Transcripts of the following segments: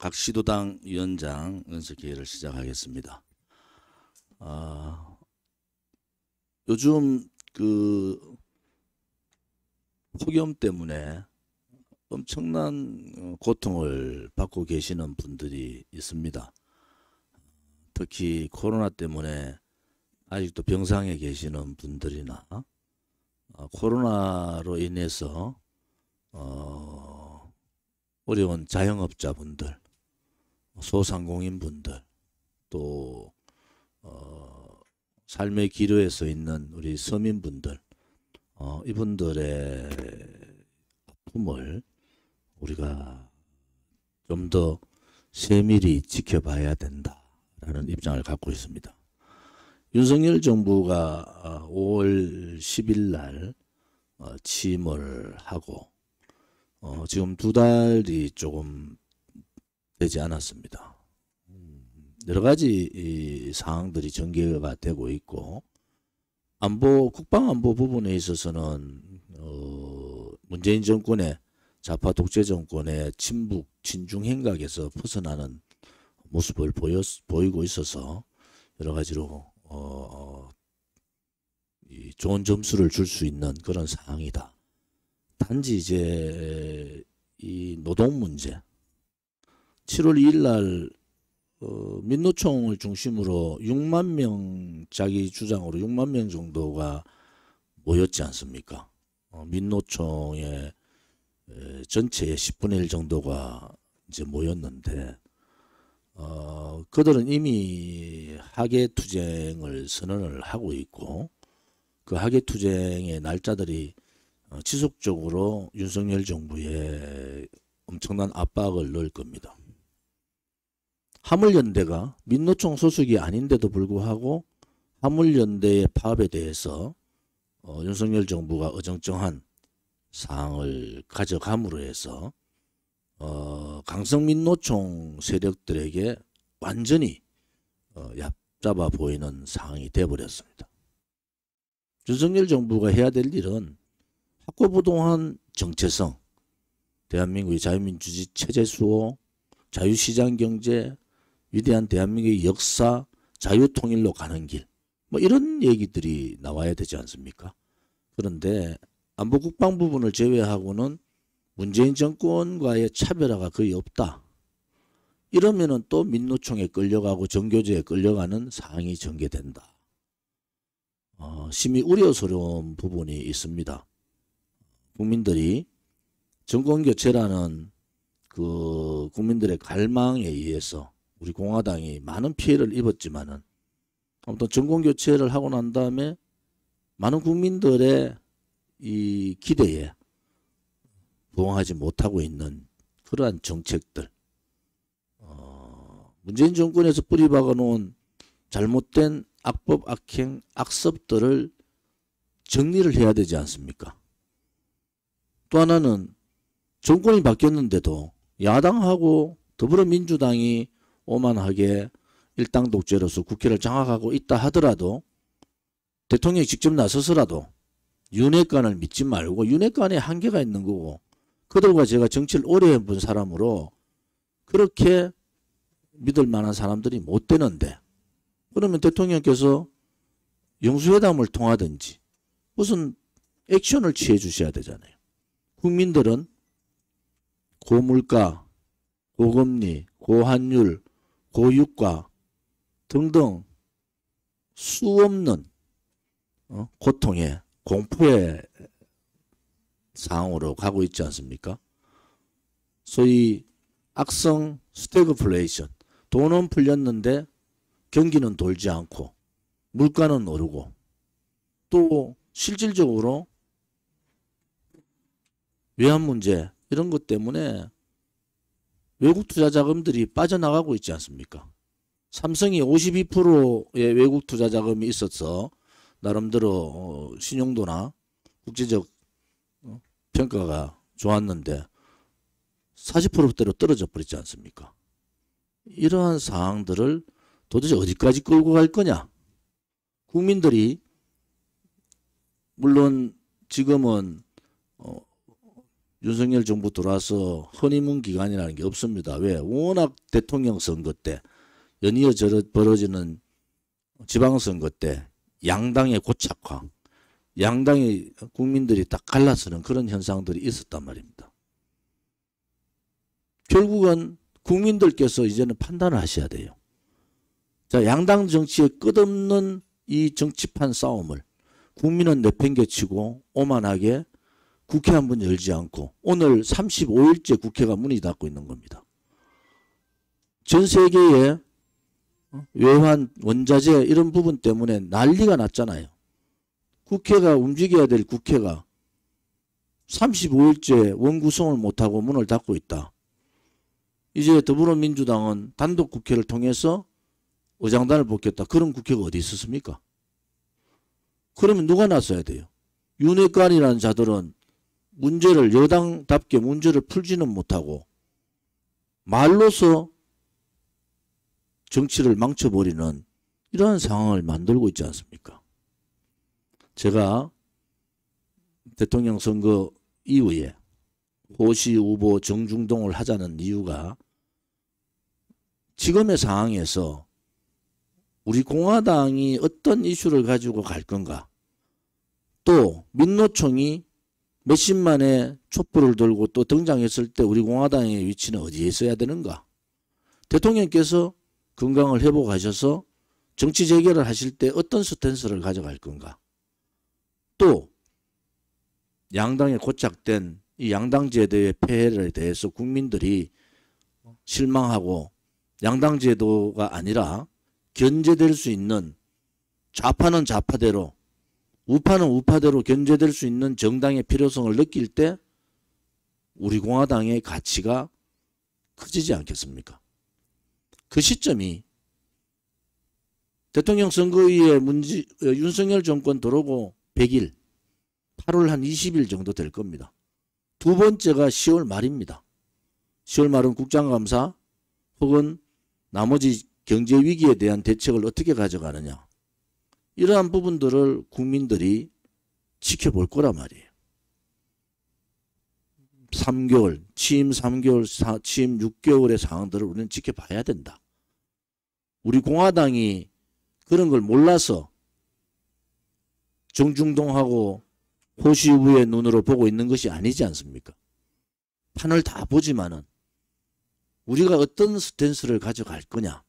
각 시도당 위원장 연석회를 시작하겠습니다. 아, 요즘 그 폭염 때문에 엄청난 고통을 받고 계시는 분들이 있습니다. 특히 코로나 때문에 아직도 병상에 계시는 분들이나 아, 코로나로 인해서 어, 어려운 자영업자분들 소상공인분들 또 어, 삶의 기로에 서 있는 우리 서민분들 어, 이분들의 아픔을 우리가 좀 더 세밀히 지켜봐야 된다라는 입장을 갖고 있습니다. 윤석열 정부가 5월 어, 10일 날 어, 취임을 하고 어, 지금 두 달이 조금 되지 않았습니다. 여러 가지 사항들이 전개가 되고 있고 안보 국방안보 부분에 있어서는 어, 문재인 정권의 좌파 독재 정권의 친북 친중 행각에서 벗어나는 모습을 보였, 보이고 있어서 여러 가지로 어, 어 이 좋은 점수를 줄 수 있는 그런 상황이다. 단지 이제 이 노동 문제 7월 2일 날 어, 민노총을 중심으로 6만 명 자기 주장으로 6만 명 정도가 모였지 않습니까? 어, 민노총의 에, 전체의 10분의 1 정도가 이제 모였는데 어, 그들은 이미 학예 투쟁을 선언을 하고 있고 그 학예 투쟁의 날짜들이 어, 지속적으로 윤석열 정부에 엄청난 압박을 넣을 겁니다. 하물연대가 민노총 소속이 아닌데도 불구하고 하물연대의 파업에 대해서 어, 윤석열 정부가 어정쩡한 사항을 가져감으로 해서 어, 강성민 노총 세력들에게 완전히 어, 얕잡아 보이는 상황이 되어버렸습니다 윤석열 정부가 해야 될 일은 학고부동한 정체성, 대한민국의 자유민주주의 체제 수호, 자유시장 경제, 위대한 대한민국의 역사 자유통일로 가는 길. 뭐 이런 얘기들이 나와야 되지 않습니까? 그런데 안보 국방 부분을 제외하고는 문재인 정권과의 차별화가 거의 없다. 이러면은 또 민노총에 끌려가고 정교제에 끌려가는 상황이 전개된다. 어, 심히 우려스러운 부분이 있습니다. 국민들이 정권 교체라는 그 국민들의 갈망에 의해서 우리 공화당이 많은 피해를 입었지만은 아무튼 정권 교체를 하고 난 다음에 많은 국민들의 이 기대에 부응하지 못하고 있는 그러한 정책들 어, 문재인 정권에서 뿌리박아 놓은 잘못된 악법 악행 악습들을 정리를 해야 되지 않습니까? 또 하나는 정권이 바뀌었는데도 야당하고 더불어민주당이 오만하게 일당 독재로서 국회를 장악하고 있다 하더라도 대통령이 직접 나서서라도 윤핵관을 믿지 말고 윤핵관에 한계가 있는 거고 그들과 제가 정치를 오래 해본 사람으로 그렇게 믿을 만한 사람들이 못 되는데 그러면 대통령께서 영수회담을 통하든지 무슨 액션을 취해 주셔야 되잖아요. 국민들은 고물가, 고금리, 고환율, 고육과 등등 수없는 어, 고통의 공포의 상황으로 가고 있지 않습니까? 소위 악성 스태그플레이션 돈은 풀렸는데 경기는 돌지 않고 물가는 오르고 또 실질적으로 외환 문제 이런 것 때문에 외국 투자 자금들이 빠져나가고 있지 않습니까? 삼성이 52%의 외국 투자 자금이 있어서 나름대로 어, 신용도나 국제적 어, 평가가 좋았는데 40%대로 떨어져 버리지 않습니까? 이러한 상황들을 도대체 어디까지 끌고 갈 거냐? 국민들이 물론 지금은 윤석열 정부 들어와서 허니문 기간이라는 게 없습니다. 왜? 워낙 대통령 선거 때 연이어 벌어지는 지방선거 때 양당의 고착화, 양당의 국민들이 딱 갈라서는 그런 현상들이 있었단 말입니다. 결국은 국민들께서 이제는 판단을 하셔야 돼요. 자, 양당 정치의 끝없는 이 정치판 싸움을 국민은 내팽개치고 오만하게 국회 한 번 열지 않고 오늘 35일째 국회가 문이 닫고 있는 겁니다. 전 세계에 외환, 원자재 이런 부분 때문에 난리가 났잖아요. 국회가 움직여야 될 국회가 35일째 원구성을 못하고 문을 닫고 있다. 이제 더불어민주당은 단독 국회를 통해서 의장단을 뽑겠다. 그런 국회가 어디 있었습니까? 그러면 누가 나서야 돼요? 윤핵관이라는 자들은 문제를 여당답게 문제를 풀지는 못하고 말로서 정치를 망쳐버리는 이러한 상황을 만들고 있지 않습니까? 제가 대통령 선거 이후에 호시 후보 정중동을 하자는 이유가 지금의 상황에서 우리 공화당이 어떤 이슈를 가지고 갈 건가 또 민노총이 몇십만의 촛불을 들고 또 등장했을 때 우리 공화당의 위치는 어디에 있어야 되는가? 대통령께서 건강을 회복하셔서 정치 재개를 하실 때 어떤 스탠스를 가져갈 건가? 또 양당에 고착된 이 양당 제도의 폐해를 대해서 국민들이 실망하고 양당 제도가 아니라 견제될 수 있는 좌파는 좌파대로 우파는 우파대로 견제될 수 있는 정당의 필요성을 느낄 때 우리 공화당의 가치가 커지지 않겠습니까? 그 시점이 대통령 선거 위에 문지, 어, 윤석열 정권 들어오고 100일, 8월 한 20일 정도 될 겁니다. 두 번째가 10월 말입니다. 10월 말은 국장감사 혹은 나머지 경제 위기에 대한 대책을 어떻게 가져가느냐. 이러한 부분들을 국민들이 지켜볼 거란 말이에요. 3개월, 취임 3개월, 사, 취임 6개월의 상황들을 우리는 지켜봐야 된다. 우리 공화당이 그런 걸 몰라서 정중동하고 호시우의 눈으로 보고 있는 것이 아니지 않습니까? 판을 다 보지만은 우리가 어떤 스탠스를 가져갈 거냐.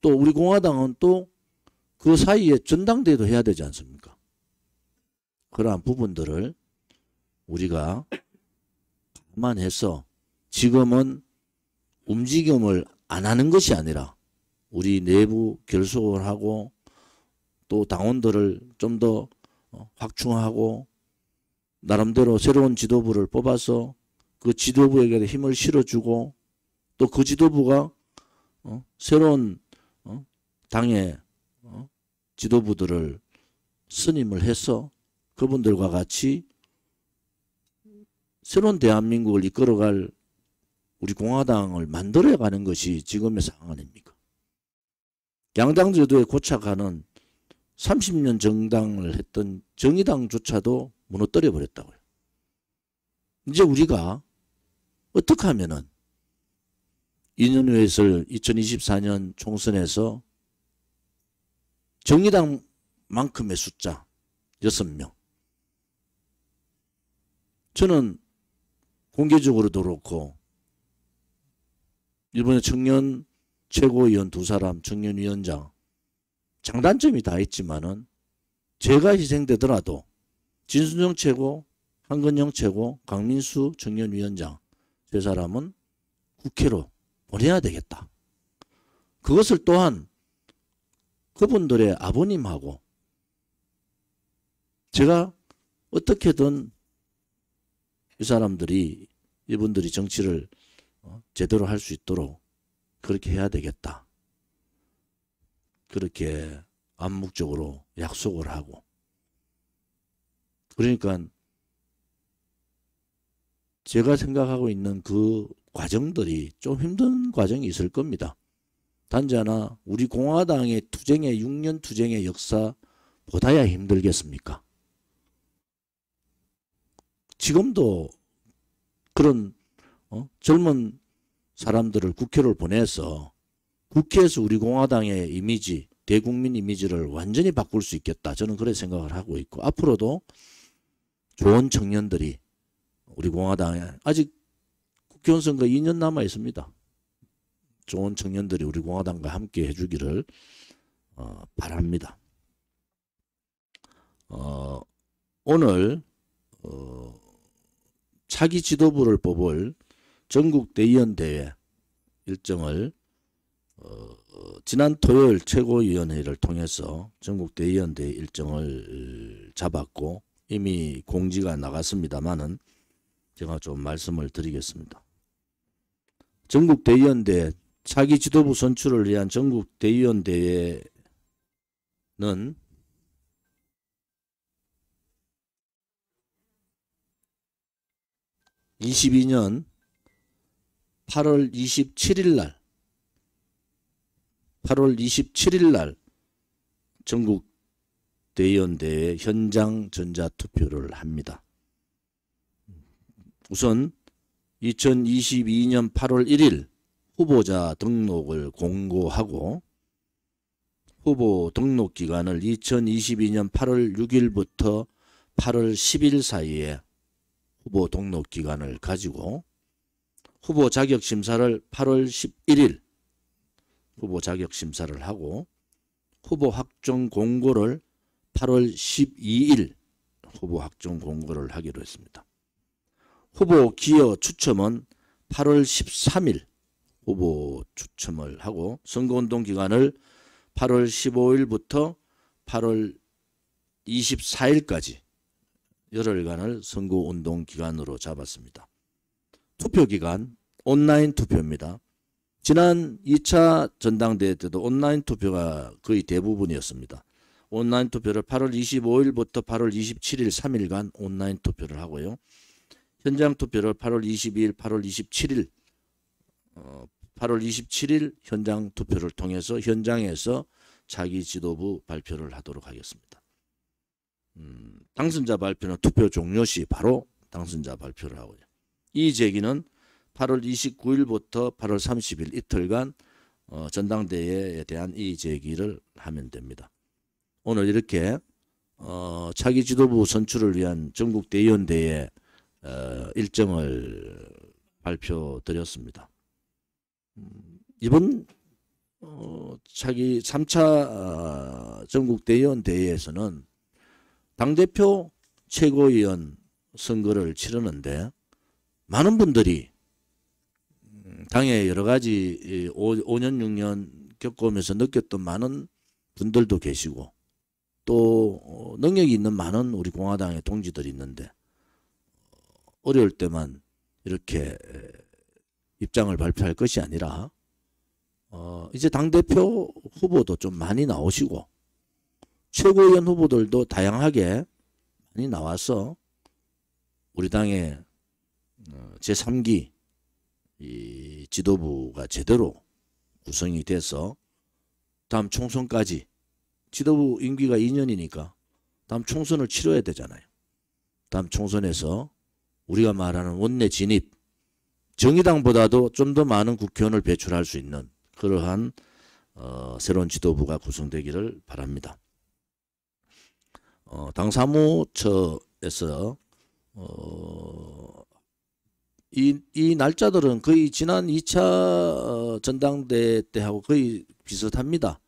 또 우리 공화당은 또그 사이에 전당대회도 해야 되지 않습니까? 그러한 부분들을 우리가 감안해서 지금은 움직임을 안 하는 것이 아니라 우리 내부 결속을 하고 또 당원들을 좀더 어, 확충하고 나름대로 새로운 지도부를 뽑아서 그 지도부에게 힘을 실어주고 또 그 지도부가 어, 새로운 어, 당의 지도부들을 스님을 해서 그분들과 같이 새로운 대한민국을 이끌어갈 우리 공화당을 만들어가는 것이 지금의 상황 아닙니까? 양당 제도에 고착하는 30년 정당을 했던 정의당조차도 무너뜨려 버렸다고요. 이제 우리가 어떻게 하면은 2년 후에 있을 2024년 총선에서 정의당만큼의 숫자 6명. 저는 공개적으로도 그렇고 일본의 청년 최고위원 두 사람, 청년위원장 장단점이 다 있지만은 제가 희생되더라도 진순정 최고, 한근영 최고, 강민수 청년위원장 세 사람은 국회로 보내야 되겠다. 그것을 또한 그분들의 아버님하고 제가 어떻게든 이 사람들이 이분들이 정치를 어, 제대로 할 수 있도록 그렇게 해야 되겠다. 그렇게 암묵적으로 약속을 하고 그러니까 제가 생각하고 있는 그 과정들이 좀 힘든 과정이 있을 겁니다. 단지 하나 우리 공화당의 투쟁의 6년 투쟁의 역사보다야 힘들겠습니까? 지금도 그런 어? 젊은 사람들을 국회를 보내서 국회에서 우리 공화당의 이미지, 대국민 이미지를 완전히 바꿀 수 있겠다. 저는 그래 생각을 하고 있고 앞으로도 좋은 청년들이 우리 공화당에 아직 국회의원 선거 2년 남아 있습니다. 좋은 청년들이 우리 공화당과 함께 해주기를 어, 바랍니다. 어, 오늘 어, 차기 지도부를 뽑을 전국 대의원 대회 일정을 어, 지난 토요일 최고위원회를 통해서 전국 대의원 대회 일정을 어, 잡았고 이미 공지가 나갔습니다만은 제가 좀 말씀을 드리겠습니다. 전국 대의원 대 차기 지도부 선출을 위한 전국 대의원 대회는 2 2년팔월이십일날 8월 2 7일날 전국 대의원 대회 현장 전자 투표를 합니다. 우선 2 0 2 2년 8월 1일 후보자 등록을 공고하고 후보 등록 기간을 2022년 8월 6일부터 8월 10일 사이에 후보 등록 기간을 가지고 후보 자격 심사를 8월 11일 후보 자격 심사를 하고 후보 확정 공고를 8월 12일 후보 확정 공고를 하기로 했습니다. 후보 기여 추첨은 8월 13일 후보 추첨을 하고 선거운동 기간을 8월 15일부터 8월 24일까지 열흘간을 선거운동 기간으로 잡았습니다. 투표 기간 온라인 투표입니다. 지난 2차 전당대회 때도 온라인 투표가 거의 대부분이었습니다. 온라인 투표를 8월 25일부터 8월 27일 3일간 온라인 투표를 하고요. 현장 투표를 8월 22일, 8월 27일 8월 어, 27일 현장 투표를 통해서 현장에서 자기 지도부 발표를 하도록 하겠습니다. 음, 당선자 발표는 투표 종료 시 바로 당선자 발표를 하고요. 이 제기는 8월 29일부터 8월 30일 이틀간 어, 전당대회에 대한 이 제기를 하면 됩니다. 오늘 이렇게 어, 차기 지도부 선출을 위한 전국대의원대회 어, 일정을 발표드렸습니다. 음, 이번 어, 자기 3차 아, 전국대의원 대회에서는 당대표 최고위원 선거를 치르는데 많은 분들이 음, 당의 여러 가지 5, 년 6년 겪어오면서 느꼈던 많은 분들도 계시고 또 어, 능력이 있는 많은 우리 공화당의 동지들이 있는데 어, 어려울 때만 이렇게 입장을 발표할 것이 아니라 어, 이제 당대표 후보도 좀 많이 나오시고 최고위원 후보들도 다양하게 많이 나와서 우리 당의 어, 제3기 지도부가 제대로 구성이 돼서 다음 총선까지 지도부 임기가 2년이니까 다음 총선을 치러야 되잖아요. 다음 총선에서 우리가 말하는 원내 진입 정의당보다도 좀 더 많은 국회의원을 배출할 수 있는 그러한 어, 새로운 지도부가 구성되기를 바랍니다. 어, 당 사무처에서 어, 이, 이 날짜들은 거의 지난 2차 어, 전당대회 때하고 거의 비슷합니다.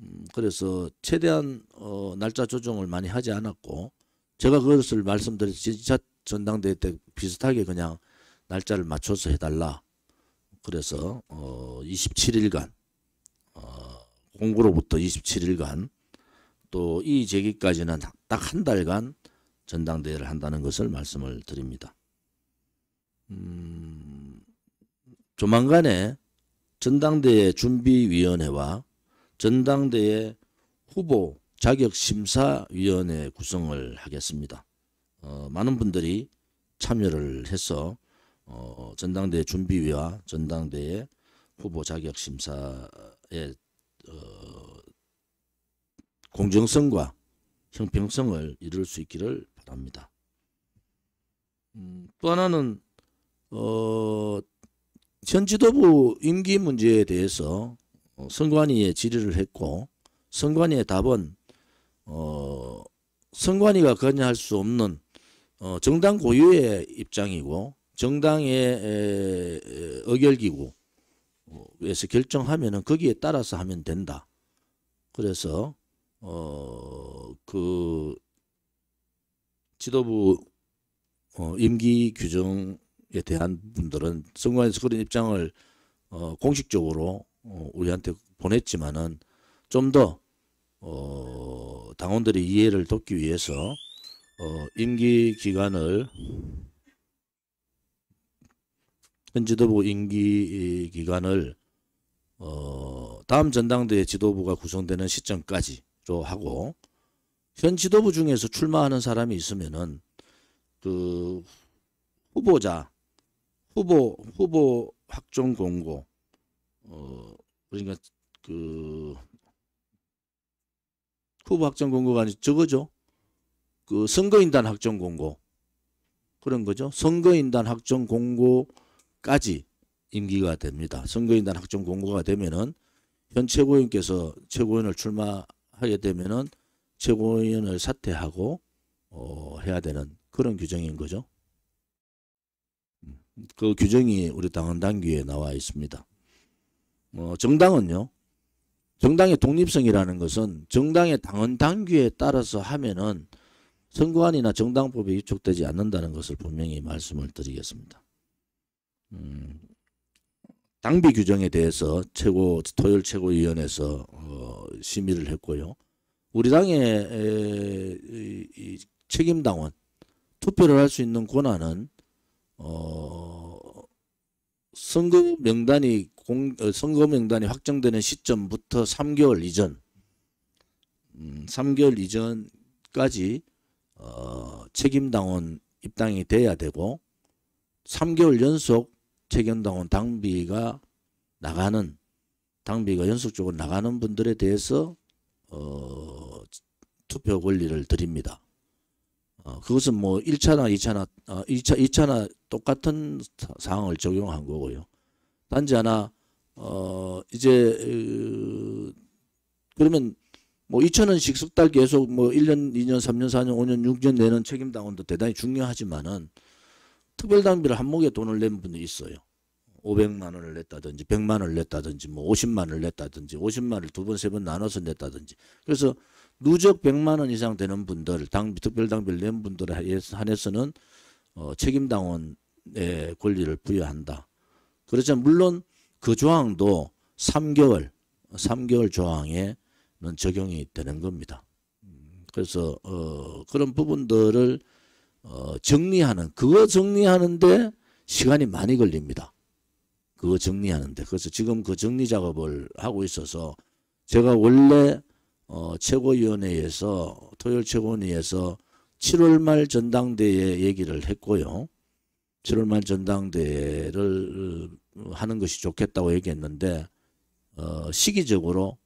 음, 그래서 최대한 어, 날짜 조정을 많이 하지 않았고 제가 그것을 말씀드렸죠. 2차 전당대회 때 비슷하게 그냥 날짜를 맞춰서 해달라. 그래서 어 27일간 어 공고로부터 27일간 또이 재기까지는 딱 한 달간 전당대회를 한다는 것을 말씀을 드립니다. 음, 조만간에 전당대회 준비위원회와 전당대회 후보 자격심사위원회 구성을 하겠습니다. 어, 많은 분들이 참여를 해서 어, 전당대 준비위와 전당대회 후보 자격 심사의 어, 공정성과 형평성을 이룰 수 있기를 바랍니다. 음, 또 하나는 어, 현 지도부 임기 문제에 대해서 어, 선관위에 질의를 했고 선관위의 답은 어, 선관위가 관여할 수 없는 어, 정당 고유의 입장이고 정당의 의결기구에서 뭐, 결정하면은 거기에 따라서 하면 된다. 그래서 어그 지도부 어 임기 규정에 대한 분들은 선관위에서 그런 입장을 어 공식적으로 어 우리한테 보냈지만은 좀 더어 당원들의 이해를 돕기 위해서 어 임기 기간을 현 지도부 임기 기간을 어, 다음 전당대회 지도부가 구성되는 시점까지로 하고 현 지도부 중에서 출마하는 사람이 있으면은 그 후보자 후보 후보 확정 공고 어 그러니까 그 후보 확정 공고가 아니 저거죠 그 선거인단 확정 공고 그런 거죠 선거인단 확정 공고 2020년까지 임기가 됩니다. 선거인단 확정 공고가 되면은 현 최고위원께서 최고위원을 출마하게 되면은 최고위원을 사퇴하고 어, 해야 되는 그런 규정인 거죠. 음, 그 규정이 우리 당헌 당규에 나와 있습니다. 어, 정당은요. 정당의 독립성이라는 것은 정당의 당헌 당규에 따라서 하면은 선거안이나 정당법에 위촉되지 않는다는 것을 분명히 말씀을 드리겠습니다. 음, 당비 규정에 대해서 최고 토요일 최고위원회에서 어, 심의를 했고요. 우리 당의 에, 이, 이 책임 당원 투표를 할 수 있는 권한은 어, 선거 명단이 공, 어, 선거 명단이 확정되는 시점부터 3개월 이전 음, 3개월 이전까지 어, 책임 당원 입당이 돼야 되고 3개월 연속 최경당원 당비가 나가는 당비가 연속적으로 나가는 분들에 대해서 어, 투표 권리를 드립니다. 어, 그것은 뭐 1차나 2차나 어, 2차 2차나 똑같은 상황을 적용한 거고요. 단지 하나 어, 이제 으, 그러면 뭐 2천 원씩 석달 계속 뭐 1년, 2년, 3년, 4년, 5년, 6년 내는 책임 당원도 대단히 중요하지만은 특별당비를 한목에 돈을 낸 분이 있어요. 500만 원을 냈다든지 100만 원을 냈다든지 뭐 50만 원을 냈다든지 50만 원을 두 번 세 번 나눠서 냈다든지 그래서 누적 100만 원 이상 되는 분들 당비 특별당비를 낸 분들에 한해서는 어, 책임당원의 권리를 부여한다. 그렇지만 물론 그 조항도 3개월 3개월 조항에는 적용이 되는 겁니다. 음, 그래서 어, 그런 부분들을 어, 정리하는 그거 정리하는데 시간이 많이 걸립니다. 그거 정리하는데 그래서 지금 그 정리 작업을 하고 있어서 제가 원래 어, 최고위원회에서 토요일 최고위원회에서 7월 말 전당대회 얘기를 했고요. 7월 말 전당대회를 음, 하는 것이 좋겠다고 얘기했는데 어, 시기적으로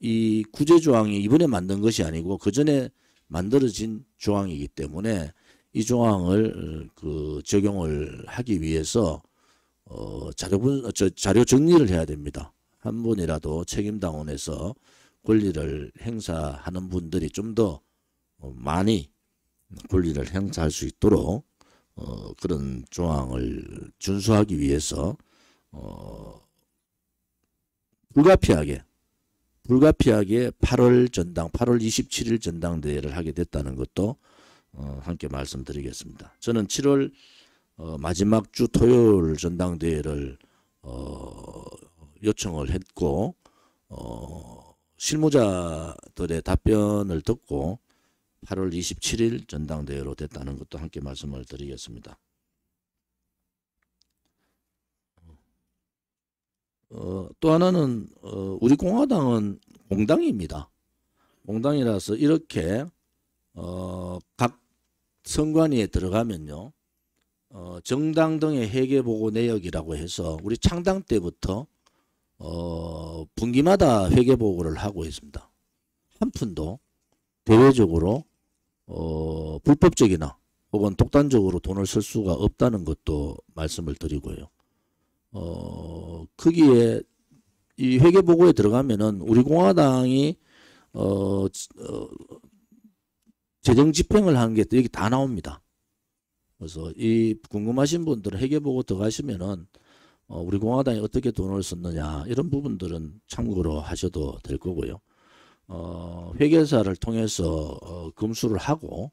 이 구제 조항이 이번에 만든 것이 아니고 그 전에 만들어진 조항이기 때문에 이 조항을 그 적용을 하기 위해서 어, 자료분 저, 자료 정리를 해야 됩니다. 한 분이라도 책임 당원에서 권리를 행사하는 분들이 좀더 어, 많이 권리를 행사할 수 있도록 어, 그런 조항을 준수하기 위해서 어, 불가피하게 불가피하게 8월 전당 8월 27일 전당대회를 하게 됐다는 것도 어, 함께 말씀드리겠습니다. 저는 7월 어, 마지막 주 토요일 전당대회를 어, 요청을 했고 실무자들의 답변을 듣고 8월 27일 전당대회로 됐다는 것도 함께 말씀을 드리겠습니다. 어, 또 하나는 어, 우리 공화당은 공당입니다. 공당이라서 이렇게 어, 각 선관위에 들어가면요. 어, 정당 등의 회계보고 내역이라고 해서 우리 창당 때부터 어, 분기마다 회계보고를 하고 있습니다. 한 푼도 대외적으로 어, 불법적이나 혹은 독단적으로 돈을 쓸 수가 없다는 것도 말씀을 드리고요. 어, 거기에 이 회계보고에 들어가면은 우리 공화당이 어, 어, 재정 집행을 한 게또 여기 다 나옵니다. 그래서 이 궁금하신 분들은 계보고 들어가시면은 어, 우리 공화당이 어떻게 돈을 썼느냐 이런 부분들은 참고로 하셔도 될 거고요. 어, 회계사를 통해서 어, 검수를 하고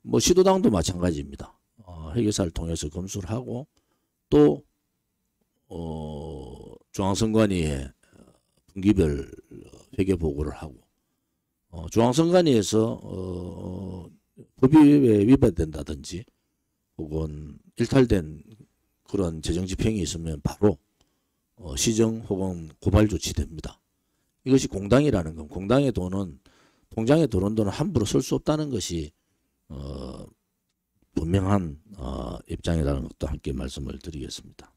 뭐 시도당도 마찬가지입니다. 어, 회계사를 통해서 검수를 하고 또 어, 중앙선관위에 분기별 회계 보고를 하고 어, 중앙선관위에서 어, 어 법이 위반된다든지 혹은 일탈된 그런 재정집행이 있으면 바로 어, 시정 혹은 고발 조치됩니다. 이것이 공당이라는 건 공당의 돈은 통장에 들어온 돈은 함부로 쓸 수 없다는 것이 어, 분명한 어, 입장이라는 것도 함께 말씀을 드리겠습니다.